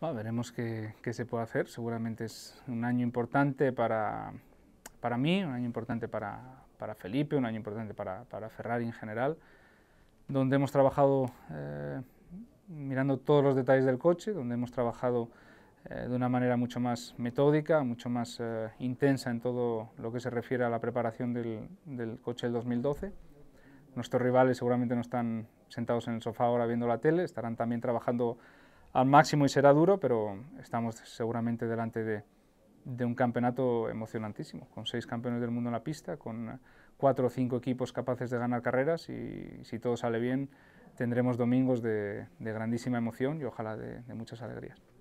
veremos qué, se puede hacer. Seguramente es un año importante para, para mí, un año importante para, para Felipe, un año importante para, para, Ferrari en general, donde hemos trabajado eh, mirando todos los detalles del coche, donde hemos trabajado eh, de una manera mucho más metódica, mucho más eh, intensa en todo lo que se refiere a la preparación del, del coche del 2012. Nuestros rivales seguramente no están sentados en el sofá ahora viendo la tele, estarán también trabajando al máximo y será duro, pero estamos seguramente delante de, un campeonato emocionantísimo, con seis campeones del mundo en la pista, con cuatro o cinco equipos capaces de ganar carreras y si todo sale bien tendremos domingos de, grandísima emoción y ojalá de muchas alegrías.